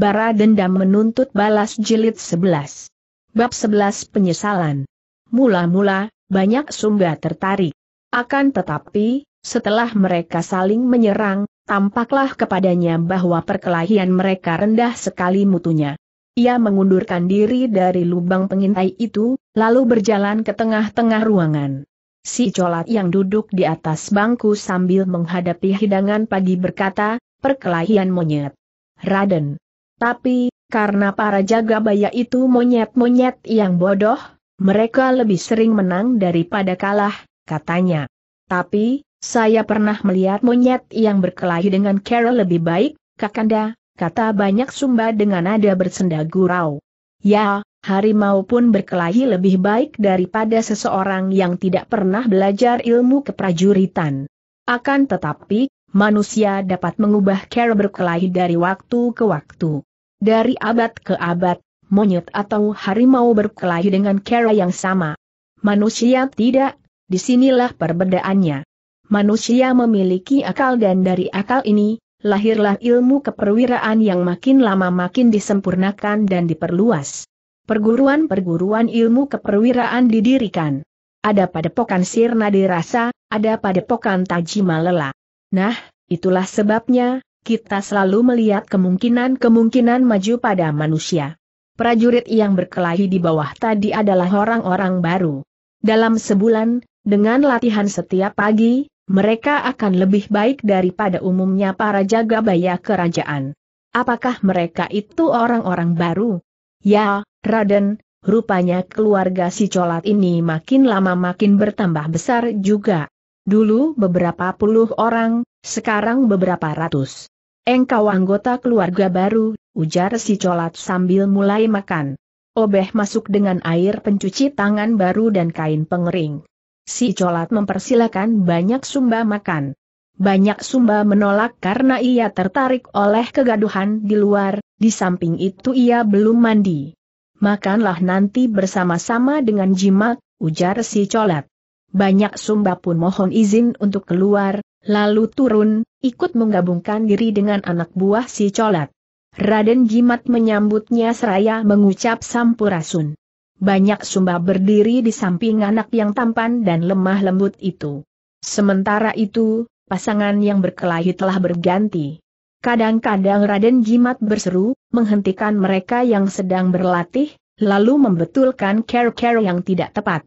Bara Dendam Menuntut Balas Jilid 11. Bab 11 Penyesalan. Mula-mula, banyak sumba tertarik. Akan tetapi, setelah mereka saling menyerang, tampaklah kepadanya bahwa perkelahian mereka rendah sekali mutunya. Ia mengundurkan diri dari lubang pengintai itu, lalu berjalan ke tengah-tengah ruangan. Si colat yang duduk di atas bangku sambil menghadapi hidangan pagi berkata, perkelahian monyet. Raden, tapi, karena para jaga baya itu monyet-monyet yang bodoh, mereka lebih sering menang daripada kalah, katanya. Tapi, saya pernah melihat monyet yang berkelahi dengan Carol lebih baik, Kakanda, kata banyak sumba dengan nada bersenda gurau. Ya, harimau pun berkelahi lebih baik daripada seseorang yang tidak pernah belajar ilmu keprajuritan. Akan tetapi, manusia dapat mengubah Carol berkelahi dari waktu ke waktu. Dari abad ke abad, monyet atau harimau berkelahi dengan cara yang sama. Manusia tidak, disinilah perbedaannya. Manusia memiliki akal dan dari akal ini, lahirlah ilmu keperwiraan yang makin lama makin disempurnakan dan diperluas. Perguruan-perguruan ilmu keperwiraan didirikan. Ada pada padepokan sirna dirasa, ada pada padepokan tajimalela. Nah, itulah sebabnya, kita selalu melihat kemungkinan-kemungkinan maju pada manusia. Prajurit yang berkelahi di bawah tadi adalah orang-orang baru. Dalam sebulan, dengan latihan setiap pagi, mereka akan lebih baik daripada umumnya para jaga bayar kerajaan. Apakah mereka itu orang-orang baru? Ya, Raden, rupanya keluarga si colat ini makin lama makin bertambah besar juga. Dulu beberapa puluh orang, sekarang beberapa ratus. Engkau anggota keluarga baru, ujar si colat sambil mulai makan. Obeh masuk dengan air pencuci tangan baru dan kain pengering. Si colat mempersilakan banyak sumba makan. Banyak sumba menolak karena ia tertarik oleh kegaduhan di luar, di samping itu ia belum mandi. Makanlah nanti bersama-sama dengan jimat, ujar si colat. Banyak Sumba pun mohon izin untuk keluar, lalu turun, ikut menggabungkan diri dengan anak buah si colat. Raden Jimat menyambutnya seraya mengucap sampurasun. Banyak Sumba berdiri di samping anak yang tampan dan lemah lembut itu. Sementara itu, pasangan yang berkelahi telah berganti. Kadang-kadang Raden Jimat berseru, menghentikan mereka yang sedang berlatih, lalu membetulkan care-care yang tidak tepat.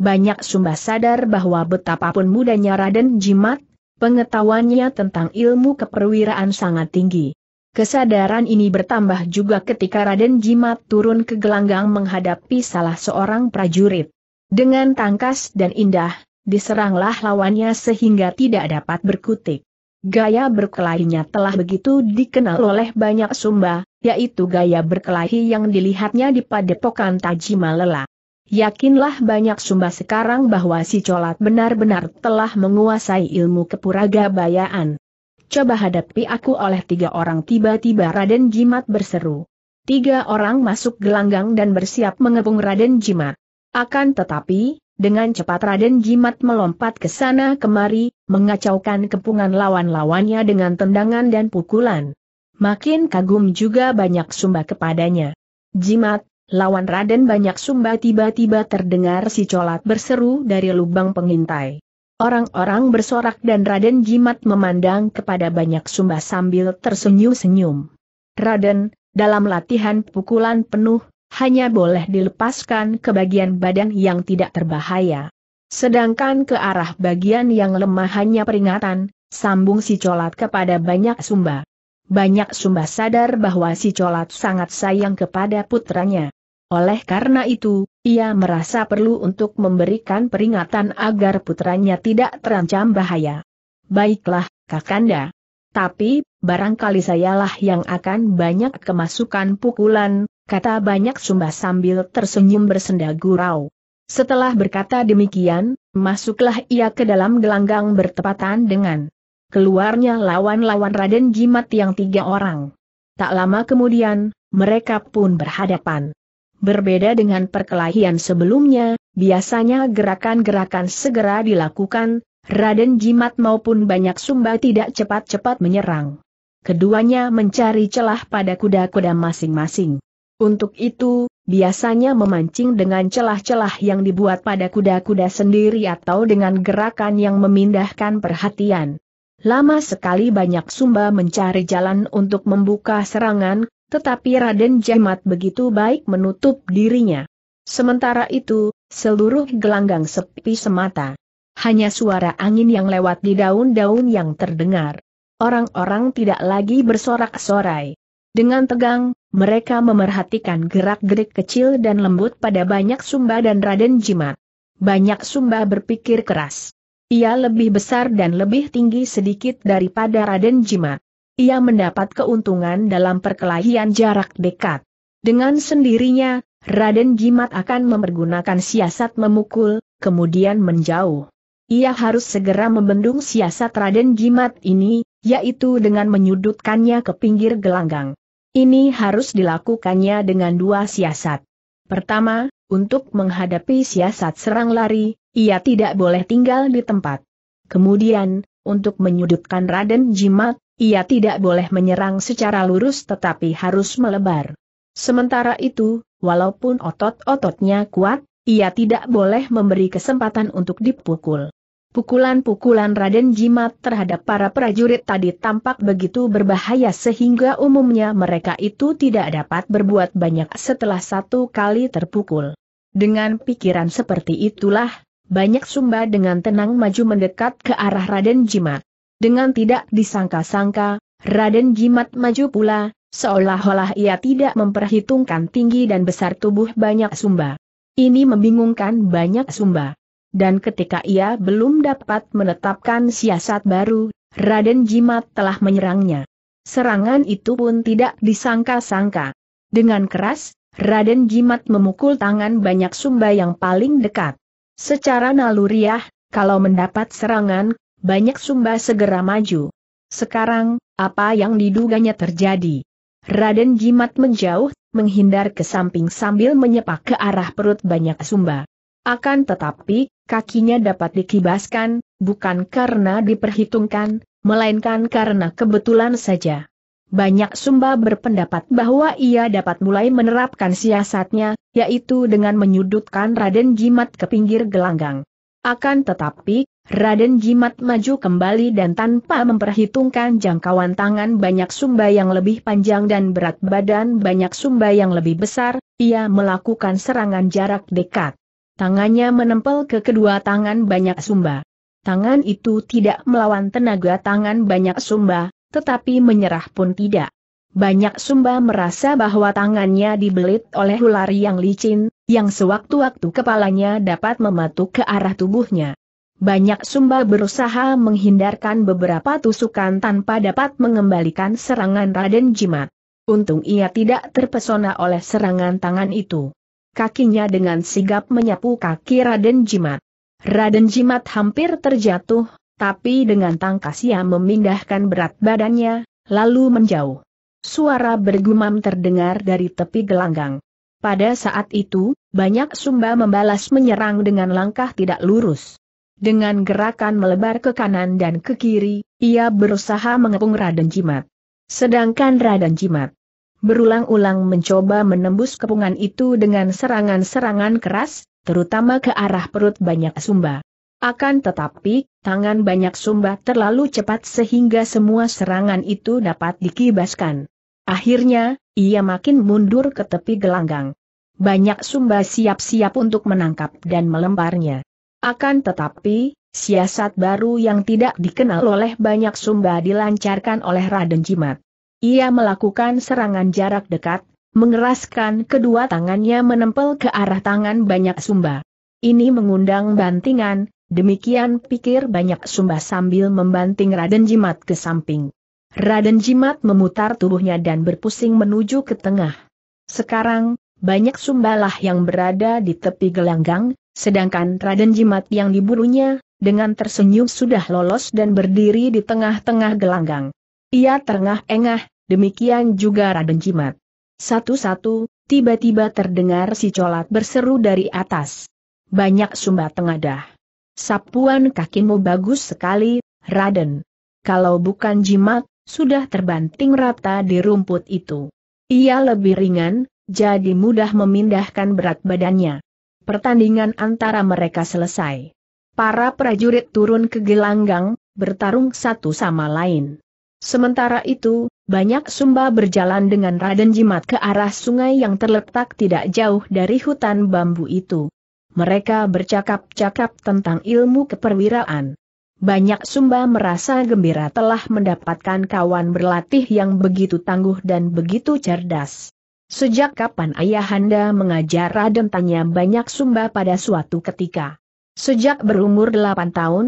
Banyak sumba sadar bahwa betapapun mudanya Raden Jimat, pengetahuannya tentang ilmu keperwiraan sangat tinggi. Kesadaran ini bertambah juga ketika Raden Jimat turun ke gelanggang menghadapi salah seorang prajurit. Dengan tangkas dan indah, diseranglah lawannya sehingga tidak dapat berkutik. Gaya berkelahinya telah begitu dikenal oleh banyak sumba, yaitu gaya berkelahi yang dilihatnya di padepokan Tajima Lela. Yakinlah banyak sumba sekarang bahwa si colat benar-benar telah menguasai ilmu kepuraga bayaan. Coba hadapi aku oleh tiga orang tiba-tiba Raden Jimat berseru. Tiga orang masuk gelanggang dan bersiap mengepung Raden Jimat. Akan tetapi, dengan cepat Raden Jimat melompat ke sana kemari, mengacaukan kepungan lawan-lawannya dengan tendangan dan pukulan. Makin kagum juga banyak sumba kepadanya. Jimat, Lawan Raden banyak sumba tiba-tiba terdengar si colat berseru dari lubang pengintai. Orang-orang bersorak dan Raden Jimat memandang kepada banyak sumba sambil tersenyum-senyum. Raden, dalam latihan pukulan penuh, hanya boleh dilepaskan ke bagian badan yang tidak terbahaya. Sedangkan ke arah bagian yang lemah hanya peringatan, sambung si colat kepada banyak sumba. Banyak sumba sadar bahwa si colat sangat sayang kepada putranya. Oleh karena itu, ia merasa perlu untuk memberikan peringatan agar putranya tidak terancam bahaya. Baiklah, Kakanda. Tapi, barangkali sayalah yang akan banyak kemasukan pukulan, kata banyak sumba sambil tersenyum bersenda gurau. Setelah berkata demikian, masuklah ia ke dalam gelanggang bertepatan dengan keluarnya lawan-lawan Raden Jimat yang tiga orang. Tak lama kemudian, mereka pun berhadapan. Berbeda dengan perkelahian sebelumnya, biasanya gerakan-gerakan segera dilakukan, Raden Jimat maupun banyak sumba tidak cepat-cepat menyerang. Keduanya mencari celah pada kuda-kuda masing-masing. Untuk itu, biasanya memancing dengan celah-celah yang dibuat pada kuda-kuda sendiri atau dengan gerakan yang memindahkan perhatian. Lama sekali banyak sumba mencari jalan untuk membuka serangan, tetapi Raden Jemat begitu baik menutup dirinya. Sementara itu, seluruh gelanggang sepi semata. Hanya suara angin yang lewat di daun-daun yang terdengar. Orang-orang tidak lagi bersorak-sorai. Dengan tegang, mereka memerhatikan gerak-gerik kecil dan lembut pada banyak sumba dan Raden Jimat. Banyak sumba berpikir keras. Ia lebih besar dan lebih tinggi sedikit daripada Raden Jimat ia mendapat keuntungan dalam perkelahian jarak dekat. Dengan sendirinya, Raden Jimat akan mempergunakan siasat memukul, kemudian menjauh. Ia harus segera membendung siasat Raden Jimat ini, yaitu dengan menyudutkannya ke pinggir gelanggang. Ini harus dilakukannya dengan dua siasat. Pertama, untuk menghadapi siasat serang lari, ia tidak boleh tinggal di tempat. Kemudian, untuk menyudutkan Raden Jimat, ia tidak boleh menyerang secara lurus tetapi harus melebar. Sementara itu, walaupun otot-ototnya kuat, ia tidak boleh memberi kesempatan untuk dipukul. Pukulan-pukulan Raden Jimat terhadap para prajurit tadi tampak begitu berbahaya sehingga umumnya mereka itu tidak dapat berbuat banyak setelah satu kali terpukul. Dengan pikiran seperti itulah, banyak sumba dengan tenang maju mendekat ke arah Raden Jimat. Dengan tidak disangka-sangka, Raden Jimat maju pula, seolah-olah ia tidak memperhitungkan tinggi dan besar tubuh banyak sumba. Ini membingungkan banyak sumba. Dan ketika ia belum dapat menetapkan siasat baru, Raden Jimat telah menyerangnya. Serangan itu pun tidak disangka-sangka. Dengan keras, Raden Jimat memukul tangan banyak sumba yang paling dekat. Secara naluriah, kalau mendapat serangan, banyak Sumba segera maju. Sekarang, apa yang diduganya terjadi? Raden Jimat menjauh, menghindar ke samping sambil menyepak ke arah perut banyak Sumba. Akan tetapi, kakinya dapat dikibaskan, bukan karena diperhitungkan, melainkan karena kebetulan saja. Banyak Sumba berpendapat bahwa ia dapat mulai menerapkan siasatnya, yaitu dengan menyudutkan Raden Jimat ke pinggir gelanggang. Akan tetapi, Raden Jimat maju kembali dan tanpa memperhitungkan jangkauan tangan banyak sumba yang lebih panjang dan berat badan banyak sumba yang lebih besar, ia melakukan serangan jarak dekat. Tangannya menempel ke kedua tangan banyak sumba. Tangan itu tidak melawan tenaga tangan banyak sumba, tetapi menyerah pun tidak. Banyak sumba merasa bahwa tangannya dibelit oleh ular yang licin, yang sewaktu-waktu kepalanya dapat mematuk ke arah tubuhnya. Banyak Sumba berusaha menghindarkan beberapa tusukan tanpa dapat mengembalikan serangan Raden Jimat. Untung ia tidak terpesona oleh serangan tangan itu. Kakinya dengan sigap menyapu kaki Raden Jimat. Raden Jimat hampir terjatuh, tapi dengan tangkas ia memindahkan berat badannya, lalu menjauh. Suara bergumam terdengar dari tepi gelanggang. Pada saat itu, banyak Sumba membalas menyerang dengan langkah tidak lurus. Dengan gerakan melebar ke kanan dan ke kiri, ia berusaha mengepung Raden Jimat. Sedangkan Raden Jimat berulang-ulang mencoba menembus kepungan itu dengan serangan-serangan keras, terutama ke arah perut banyak sumba. Akan tetapi, tangan banyak sumba terlalu cepat sehingga semua serangan itu dapat dikibaskan. Akhirnya, ia makin mundur ke tepi gelanggang. Banyak sumba siap-siap untuk menangkap dan melemparnya. Akan tetapi, siasat baru yang tidak dikenal oleh banyak sumba dilancarkan oleh Raden Jimat. Ia melakukan serangan jarak dekat, mengeraskan kedua tangannya menempel ke arah tangan banyak sumba. Ini mengundang bantingan, demikian pikir banyak sumba sambil membanting Raden Jimat ke samping. Raden Jimat memutar tubuhnya dan berpusing menuju ke tengah. Sekarang, banyak sumbalah yang berada di tepi gelanggang, Sedangkan Raden Jimat yang diburunya, dengan tersenyum sudah lolos dan berdiri di tengah-tengah gelanggang. Ia terengah-engah, demikian juga Raden Jimat. Satu-satu, tiba-tiba terdengar si colat berseru dari atas. Banyak sumba tengadah. Sapuan kakimu bagus sekali, Raden. Kalau bukan jimat, sudah terbanting rata di rumput itu. Ia lebih ringan, jadi mudah memindahkan berat badannya. Pertandingan antara mereka selesai. Para prajurit turun ke gelanggang, bertarung satu sama lain. Sementara itu, banyak sumba berjalan dengan raden jimat ke arah sungai yang terletak tidak jauh dari hutan bambu itu. Mereka bercakap-cakap tentang ilmu keperwiraan. Banyak sumba merasa gembira telah mendapatkan kawan berlatih yang begitu tangguh dan begitu cerdas. Sejak kapan ayahanda mengajar Raden tanya banyak sumba pada suatu ketika. Sejak berumur delapan tahun,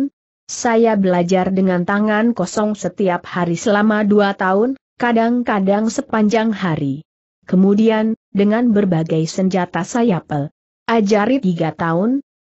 saya belajar dengan tangan kosong setiap hari selama dua tahun, kadang-kadang sepanjang hari. Kemudian, dengan berbagai senjata saya pel. Ajari 3 tahun,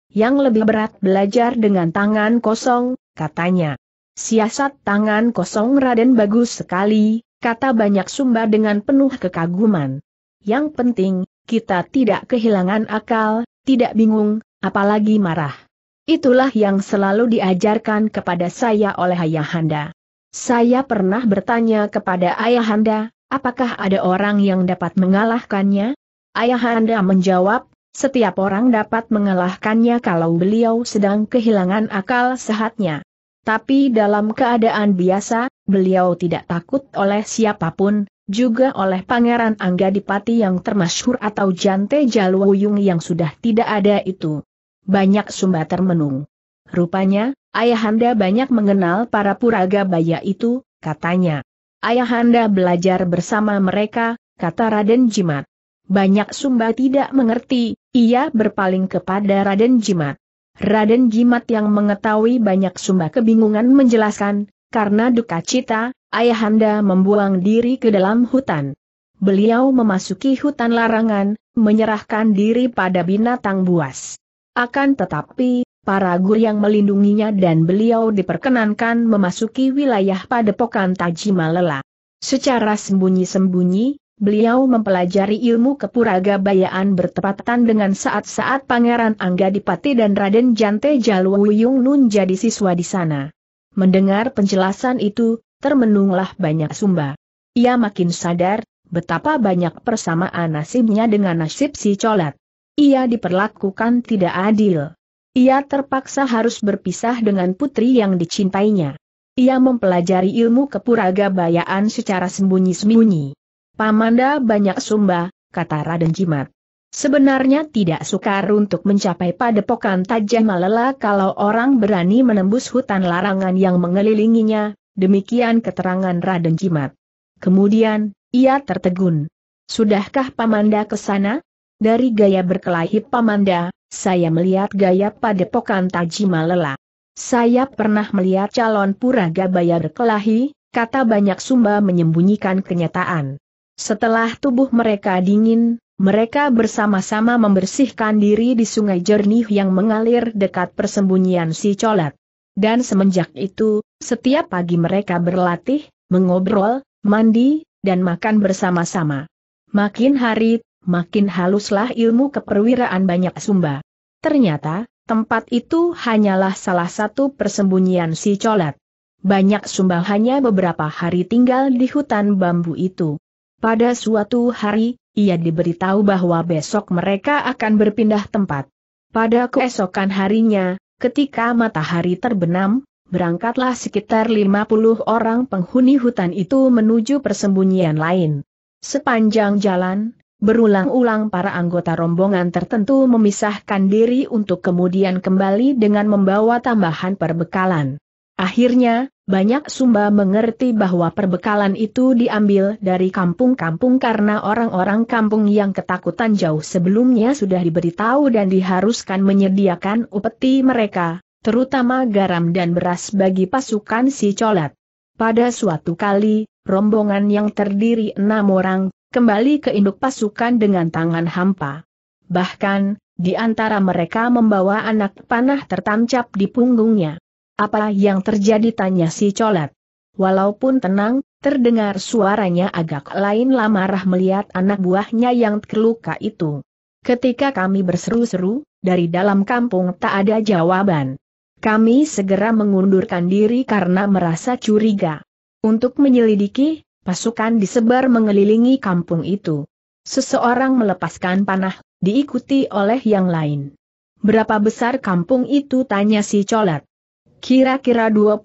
yang lebih berat belajar dengan tangan kosong, katanya. Siasat tangan kosong Raden bagus sekali, kata banyak sumba dengan penuh kekaguman. Yang penting, kita tidak kehilangan akal, tidak bingung, apalagi marah. Itulah yang selalu diajarkan kepada saya oleh Ayahanda. Saya pernah bertanya kepada Ayahanda, apakah ada orang yang dapat mengalahkannya? Ayahanda menjawab, setiap orang dapat mengalahkannya kalau beliau sedang kehilangan akal sehatnya. Tapi dalam keadaan biasa, beliau tidak takut oleh siapapun, juga oleh Pangeran Angga Dipati yang termasyhur atau Jante Jalwuyung yang sudah tidak ada itu. Banyak sumba termenung. Rupanya, ayahanda banyak mengenal para puraga baya itu, katanya. Ayahanda belajar bersama mereka, kata Raden Jimat. Banyak sumba tidak mengerti, ia berpaling kepada Raden Jimat. Raden Jimat yang mengetahui banyak sumba kebingungan menjelaskan, karena duka cita, Ayahanda membuang diri ke dalam hutan. Beliau memasuki hutan larangan, menyerahkan diri pada binatang buas. Akan tetapi, para guru yang melindunginya dan beliau diperkenankan memasuki wilayah padepokan Tajimalela. Secara sembunyi-sembunyi, beliau mempelajari ilmu kepuraga bayangan bertepatan dengan saat-saat Pangeran Angga Dipati dan Raden Jante Jalwuyung Nun jadi siswa di sana. Mendengar penjelasan itu, termenunglah banyak sumba. Ia makin sadar, betapa banyak persamaan nasibnya dengan nasib si colat. Ia diperlakukan tidak adil. Ia terpaksa harus berpisah dengan putri yang dicintainya. Ia mempelajari ilmu kepuraga bayaan secara sembunyi-sembunyi. Pamanda banyak sumba, kata Raden Jimat. Sebenarnya tidak sukar untuk mencapai padepokan tajam Malela kalau orang berani menembus hutan larangan yang mengelilinginya, Demikian keterangan Raden Jimat. Kemudian, ia tertegun. Sudahkah Pamanda ke sana? Dari gaya berkelahi Pamanda, saya melihat gaya padepokan Tajima lelah. Saya pernah melihat calon puraga Bayar berkelahi, kata banyak sumba menyembunyikan kenyataan. Setelah tubuh mereka dingin, mereka bersama-sama membersihkan diri di sungai jernih yang mengalir dekat persembunyian si colat. Dan semenjak itu, setiap pagi mereka berlatih, mengobrol, mandi, dan makan bersama-sama. Makin hari, makin haluslah ilmu keperwiraan banyak sumba. Ternyata, tempat itu hanyalah salah satu persembunyian si colat. Banyak sumba hanya beberapa hari tinggal di hutan bambu itu. Pada suatu hari, ia diberitahu bahwa besok mereka akan berpindah tempat. Pada keesokan harinya, Ketika matahari terbenam, berangkatlah sekitar 50 orang penghuni hutan itu menuju persembunyian lain. Sepanjang jalan, berulang-ulang para anggota rombongan tertentu memisahkan diri untuk kemudian kembali dengan membawa tambahan perbekalan. Akhirnya, banyak Sumba mengerti bahwa perbekalan itu diambil dari kampung-kampung karena orang-orang kampung yang ketakutan jauh sebelumnya sudah diberitahu dan diharuskan menyediakan upeti mereka, terutama garam dan beras bagi pasukan si colat. Pada suatu kali, rombongan yang terdiri enam orang, kembali ke induk pasukan dengan tangan hampa. Bahkan, di antara mereka membawa anak panah tertancap di punggungnya. Apa yang terjadi tanya si colet. Walaupun tenang, terdengar suaranya agak lain lamarah melihat anak buahnya yang terluka itu. Ketika kami berseru-seru, dari dalam kampung tak ada jawaban. Kami segera mengundurkan diri karena merasa curiga. Untuk menyelidiki, pasukan disebar mengelilingi kampung itu. Seseorang melepaskan panah, diikuti oleh yang lain. Berapa besar kampung itu tanya si colet kira-kira 25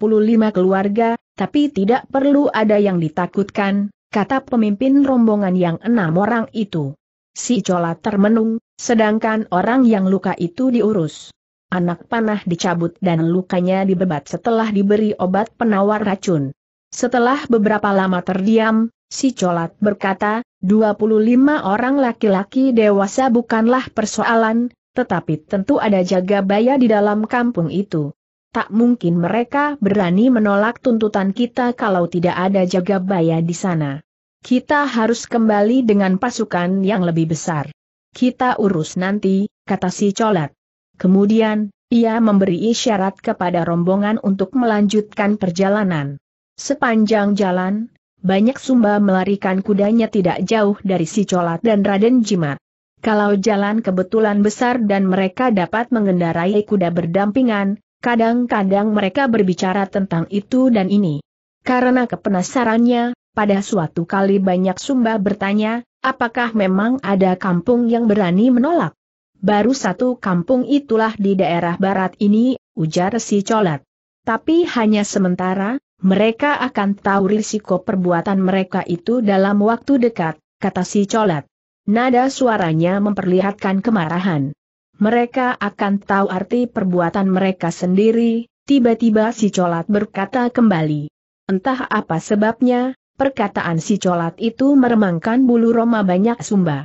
keluarga, tapi tidak perlu ada yang ditakutkan, kata pemimpin rombongan yang enam orang itu. Si Cola termenung, sedangkan orang yang luka itu diurus. Anak panah dicabut dan lukanya dibebat setelah diberi obat penawar racun. Setelah beberapa lama terdiam, si Colat berkata, 25 orang laki-laki dewasa bukanlah persoalan, tetapi tentu ada jaga baya di dalam kampung itu tak mungkin mereka berani menolak tuntutan kita kalau tidak ada jaga baya di sana. Kita harus kembali dengan pasukan yang lebih besar. Kita urus nanti, kata si colat. Kemudian, ia memberi isyarat kepada rombongan untuk melanjutkan perjalanan. Sepanjang jalan, banyak sumba melarikan kudanya tidak jauh dari si colat dan Raden Jimat. Kalau jalan kebetulan besar dan mereka dapat mengendarai kuda berdampingan, Kadang-kadang mereka berbicara tentang itu dan ini. Karena kepenasarannya, pada suatu kali banyak Sumba bertanya, apakah memang ada kampung yang berani menolak? Baru satu kampung itulah di daerah barat ini, ujar si Colat. Tapi hanya sementara, mereka akan tahu risiko perbuatan mereka itu dalam waktu dekat, kata si Colat. Nada suaranya memperlihatkan kemarahan mereka akan tahu arti perbuatan mereka sendiri, tiba-tiba si colat berkata kembali. Entah apa sebabnya, perkataan si colat itu meremangkan bulu Roma banyak sumba.